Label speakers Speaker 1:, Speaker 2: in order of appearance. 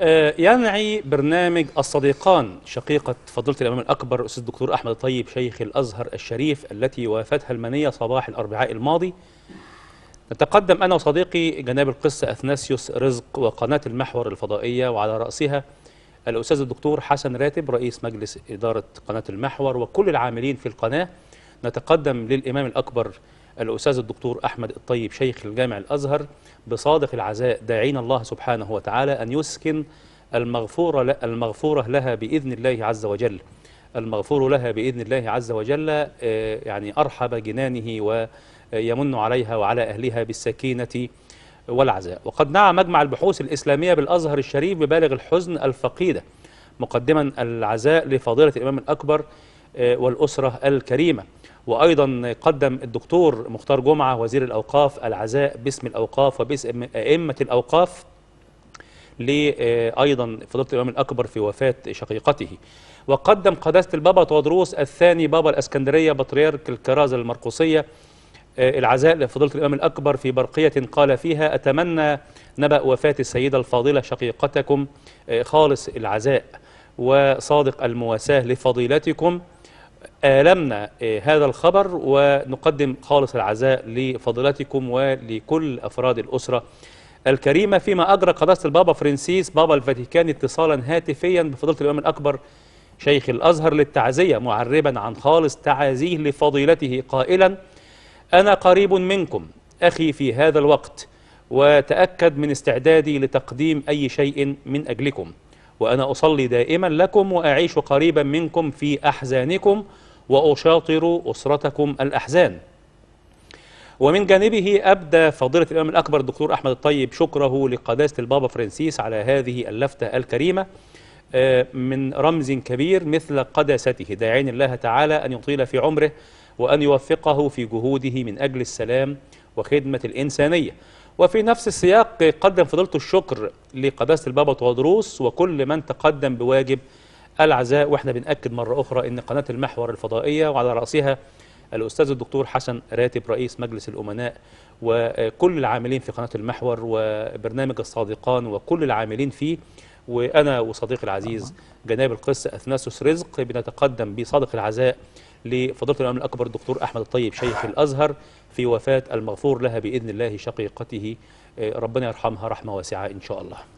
Speaker 1: آه، ينعي برنامج الصديقان شقيقة فضيلة الإمام الأكبر الأستاذ الدكتور أحمد الطيب شيخ الأزهر الشريف التي وافتها المنية صباح الأربعاء الماضي نتقدم أنا وصديقي جناب القصة أثناسيوس رزق وقناة المحور الفضائية وعلى رأسها الأستاذ الدكتور حسن راتب رئيس مجلس إدارة قناة المحور وكل العاملين في القناة نتقدم للإمام الأكبر الأستاذ الدكتور أحمد الطيب شيخ الجامع الأزهر بصادق العزاء داعين الله سبحانه وتعالى أن يسكن المغفورة, المغفورة لها بإذن الله عز وجل المغفور لها بإذن الله عز وجل آه، يعني أرحب جنانه ويمن عليها وعلى أهلها بالسكينة والعزاء وقد نعى مجمع البحوث الإسلامية بالأزهر الشريف ببالغ الحزن الفقيدة مقدما العزاء لفضيلة الإمام الأكبر آه، والأسرة الكريمة وأيضا قدم الدكتور مختار جمعة وزير الأوقاف العزاء باسم الأوقاف وباسم أئمة الأوقاف لأيضا فضيلة الإمام الأكبر في وفاة شقيقته وقدم قداسة البابا تودروس الثاني بابا الأسكندرية بطريرك الكرازة المرقوصية آه، العزاء لفضيلة الإمام الأكبر في برقية قال فيها أتمنى نبأ وفاة السيدة الفاضلة شقيقتكم آه، خالص العزاء وصادق المواساة لفضيلتكم آلمنا آه، هذا الخبر ونقدم خالص العزاء لفضلاتكم ولكل أفراد الأسرة الكريمة فيما أجرى قداسة البابا فرنسيس بابا الفاتيكان اتصالا هاتفيا بفضيلة الإمام الأكبر شيخ الأزهر للتعزية معربا عن خالص تعازيه لفضيلته قائلا أنا قريب منكم أخي في هذا الوقت وتأكد من استعدادي لتقديم أي شيء من أجلكم وأنا أصلي دائما لكم وأعيش قريبا منكم في أحزانكم وأشاطر أسرتكم الأحزان ومن جانبه أبدى فضيلة الإمام الأكبر الدكتور أحمد الطيب شكره لقداسة البابا فرانسيس على هذه اللفتة الكريمة آه، من رمز كبير مثل قداسته داعين الله تعالى أن يطيل في عمره وأن يوفقه في جهوده من أجل السلام وخدمة الإنسانية وفي نفس السياق قدم فضلت الشكر لقداسة البابا تواضروس وكل من تقدم بواجب العزاء واحنا بنأكد مرة أخرى أن قناة المحور الفضائية وعلى رأسها الأستاذ الدكتور حسن راتب رئيس مجلس الأمناء وكل العاملين في قناة المحور وبرنامج الصادقان وكل العاملين فيه وأنا وصديقي العزيز جناب القس أثناسوس رزق بنتقدم بصادق العزاء لفضيلة الإمام الأكبر الدكتور أحمد الطيب شيخ الأزهر في وفاة المغفور لها بإذن الله شقيقته آه، ربنا يرحمها رحمة واسعة إن شاء الله